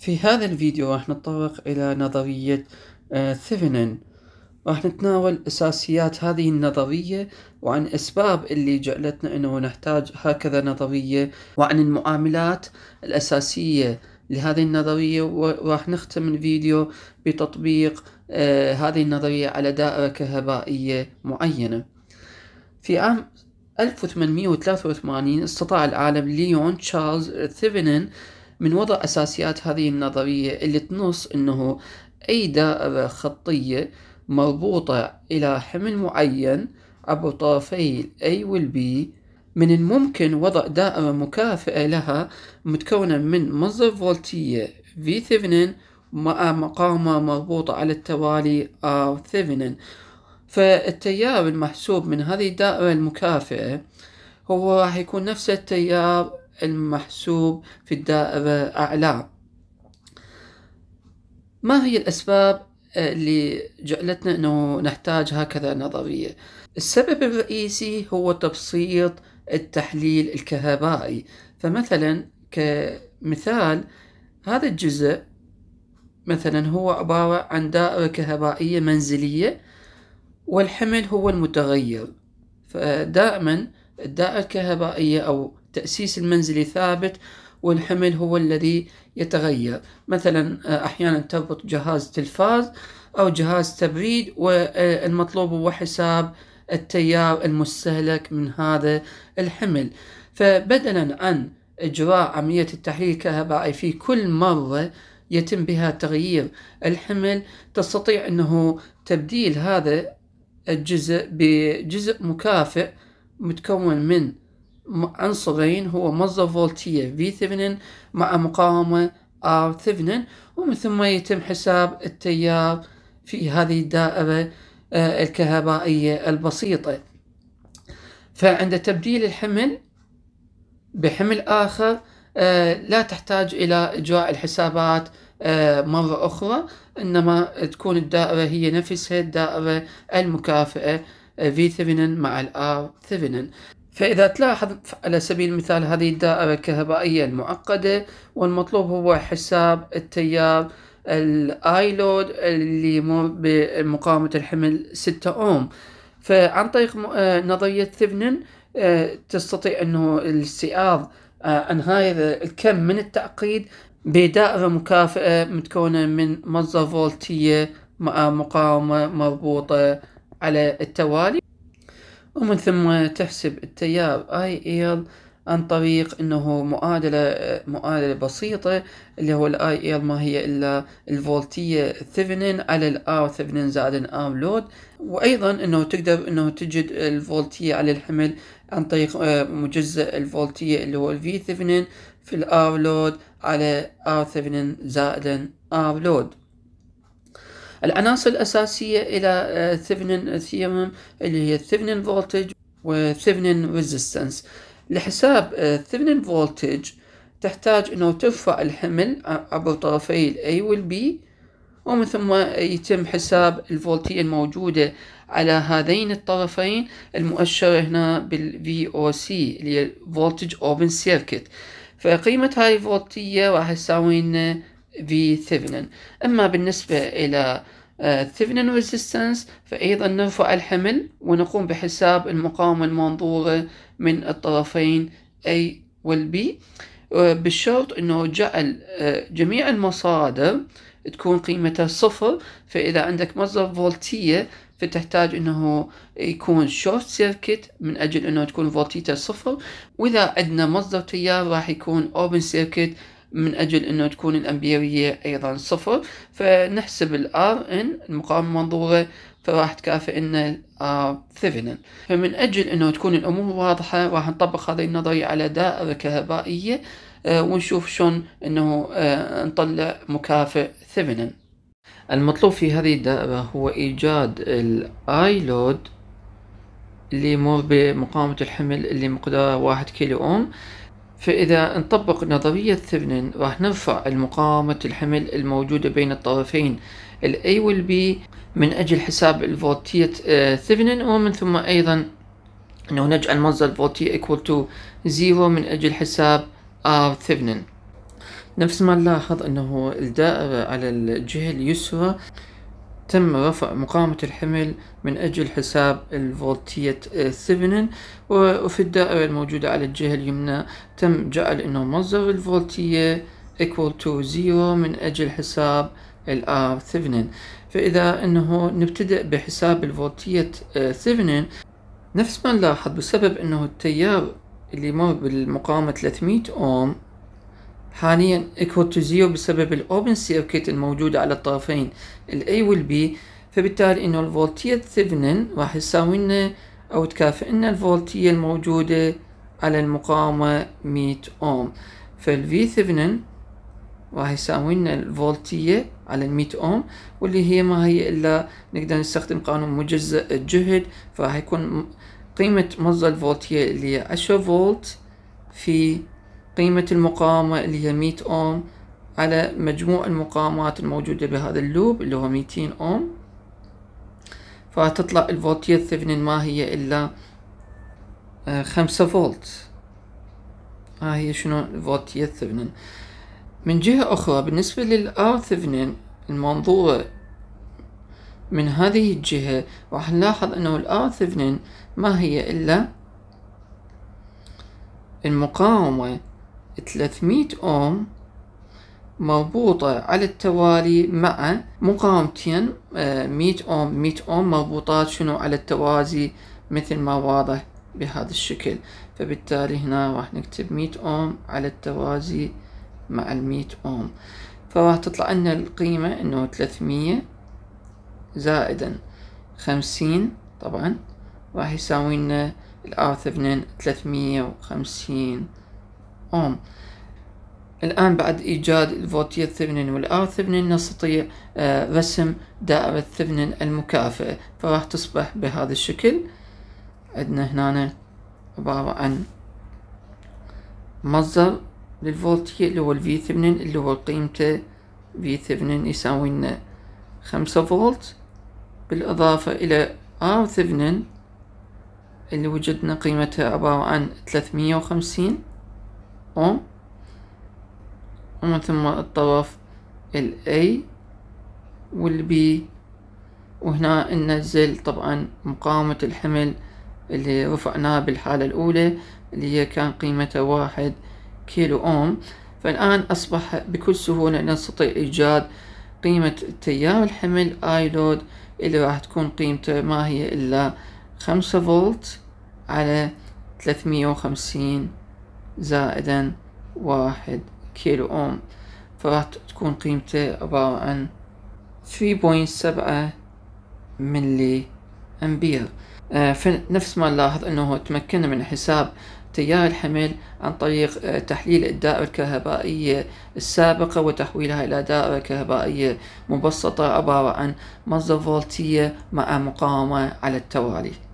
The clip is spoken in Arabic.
في هذا الفيديو راح نتطرق إلى نظرية ثيفنن آه، راح نتناول أساسيات هذه النظرية وعن أسباب اللي جعلتنا أنه نحتاج هكذا نظرية وعن المعاملات الأساسية لهذه النظرية وراح نختم الفيديو بتطبيق آه، هذه النظرية على دائرة كهربائية معينة في عام 1883 استطاع العالم ليون تشارلز ثيفنن من وضع أساسيات هذه النظرية اللي تنص أنه أي دائرة خطية مربوطة إلى حمل معين عبر طرفي ال A وال B من الممكن وضع دائرة مكافئة لها متكونة من مصدر فولتية V ثيفنين مع مقاومة مربوطة على التوالي R ثيفنين فالتيار المحسوب من هذه الدائرة المكافئة هو راح يكون نفس التيار المحسوب في الدائرة أعلى ما هي الأسباب اللي جعلتنا أنه نحتاج هكذا نظرية السبب الرئيسي هو تبسيط التحليل الكهربائي فمثلا كمثال هذا الجزء مثلا هو عبارة عن دائرة كهربائية منزلية والحمل هو المتغير فدائما الدائرة الكهربائية أو التأسيس المنزلي ثابت والحمل هو الذي يتغير مثلا آه، أحيانا تربط جهاز تلفاز أو جهاز تبريد والمطلوب هو حساب التيار المستهلك من هذا الحمل فبدلا عن إجراء عملية التحليل الكهربائي في كل مرة يتم بها تغيير الحمل تستطيع أنه تبديل هذا الجزء بجزء مكافئ متكون من عنصرين هو مصدر فولتيه في ثفنن مع مقاومه آر ثفنن ومن ثم يتم حساب التيار في هذه الدائرة آه، الكهربائية البسيطة فعند تبديل الحمل بحمل آخر آه، لا تحتاج إلى إجراء الحسابات آه، مرة أخرى إنما تكون الدائرة هي نفسها الدائرة في ثفنن مع الآر ثفنن فإذا تلاحظ على سبيل المثال هذه الدائرة الكهربائية المعقدة والمطلوب هو حساب التيار الايلود اللي يمر بمقاومة الحمل 6 أوم فعن طريق آه، نظرية ثيفنن آه، تستطيع أنه الاستيعاض آه، عن هذا الكم من التعقيد بدائرة مكافئة متكونة من مصدر فولتية مع مقاومة مربوطة على التوالي ومن ثم تحسب التيار ال عن طريق انه معادلة معادلة بسيطة اللي هو الاي ال ما هي الا الفولتية ثيفنين على الار ثيفنين زائد الار لود وايضا انه تقدر انه تجد الفولتية على الحمل عن طريق آه، مجزأ الفولتية اللي هو الفي ثيفنين في الار لود على ار ثيفنين زائد ار لود العناصر الأساسية إلى آه، ثيفنين آه، ثيرم اللي هي ثيفنين فولتج وثيفنين ريزيستنس لحساب آه، ثيفنين فولتج تحتاج أنه ترفع الحمل عبر طرفي ال A والـ B ومن ثم يتم حساب الفولتية الموجودة على هذين الطرفين المؤشرة هنا بالـ VOC اللي هي Voltage Open Circuit فقيمة هاي الفولتية راح تساوي لنا في ثيفنن أما بالنسبة إلى آه، ثيفنن ريزيستنس فأيضا نرفع الحمل ونقوم بحساب المقاومة المنظورة من الطرفين A وال B آه، بالشرط أنه جعل آه، جميع المصادر تكون قيمتها صفر فإذا عندك مصدر فولتية فتحتاج انه يكون شورت سيركت من اجل انه تكون فولتيته صفر واذا عندنا مصدر تيار راح يكون اوبن سيركت من أجل أنه تكون الأمبيرية أيضا صفر فنحسب الار ان المقاومة المنظورة فراح تكافئنا ثفنن فمن أجل أنه تكون الأمور واضحة راح نطبق هذه النظرية على دائرة كهربائية آه، ونشوف شلون أنه آه، نطلع مكافئ ثفنن المطلوب في هذه الدائرة هو إيجاد I لود اللي يمر بمقاومة الحمل اللي مقدارها واحد كيلو أوم فإذا نطبق نظرية ثبنن راح نرفع المقاومة الحمل الموجودة بين الطرفين الـ A والـ B من أجل حساب الفولتية آه، ثبنن ومن ثم أيضا أنه نجعل مصدر الفولتية equal to zero من أجل حساب R ثبنن نفس ما نلاحظ أنه الدائرة على الجهة اليسرى تم رفع مقاومة الحمل من أجل حساب الفولتية ثيفنين وفي الدائرة الموجودة على الجهة اليمنى تم جعل أنه مصدر الفولتية equal to zero من أجل حساب الآر ثيفنين فإذا أنه نبتدأ بحساب الفولتية ثيفنين نفس ما نلاحظ بسبب أنه التيار اللي مر بالمقاومة 300 أوم حاليا اكوال تو زيرو بسبب الاوبن سيركت الموجودة على الطرفين ال A وال B فبالتالي انه الفولتية الثيفنن راح يساوي لنا او تكافئ لنا الفولتية الموجودة على المقاومة 100 اوم فالفي ثيفنن راح يساوي لنا الفولتية على ال 100 اوم واللي هي ما هي الا نقدر نستخدم قانون مجزأ الجهد فراح يكون قيمة مصدر الفولتية اللي هي 10 فولت في قيمة المقاومة اللي هي 100 أوم على مجموع المقاومات الموجودة بهذا اللوب اللي هو 200 أوم فهتطلع الفولتية الثفنين ما هي إلا آه، خمسة فولت ها هي شنو الفولتية الثفنين من جهة أخرى بالنسبة للآر ثفنين المنظورة من هذه الجهة راح نلاحظ أنه الآر ثفنين ما هي إلا المقاومة 300 أوم مربوطة على التوالي مع مقاومتين 100 آه، أوم 100 أوم مربوطات شنو على التوازي مثل ما واضح بهذا الشكل فبالتالي هنا راح نكتب 100 أوم على التوازي مع ال 100 أوم فراح تطلع لنا القيمة إنه 300 زائدا 50 طبعا راح يساوي لنا الآر 2 350 أوم الآن بعد إيجاد الفوتية الثمنين والآر ثمنين نستطيع آه، رسم دائرة ثمنين المكافئة فراح تصبح بهذا الشكل عندنا هنا عبارة عن مصدر للفولتية اللي هو الفي ثمنين اللي هو قيمته في ثمنين يساوي لنا خمسة فولت بالإضافة إلى آر ثمنين اللي وجدنا قيمتها عبارة عن ثلاثمية وخمسين on ومن ثم الطرف ال A وال B وهنا ننزل طبعا مقاومة الحمل اللي رفعناها بالحالة الأولى اللي هي كان قيمتها واحد كيلو أوم فالآن أصبح بكل سهولة نستطيع إيجاد قيمة تيار الحمل آي لود اللي راح تكون قيمته ما هي إلا خمسة فولت على ثلاثمية وخمسين زائدا واحد كيلو أوم فراح تكون قيمته عبارة عن 3.7 ملي أمبير آه، فنفس ما نلاحظ أنه تمكنا من حساب تيار الحمل عن طريق آه، تحليل الدائرة الكهربائية السابقة وتحويلها إلى دائرة كهربائية مبسطة عبارة عن مصدر فولتية مع مقاومة على التوالي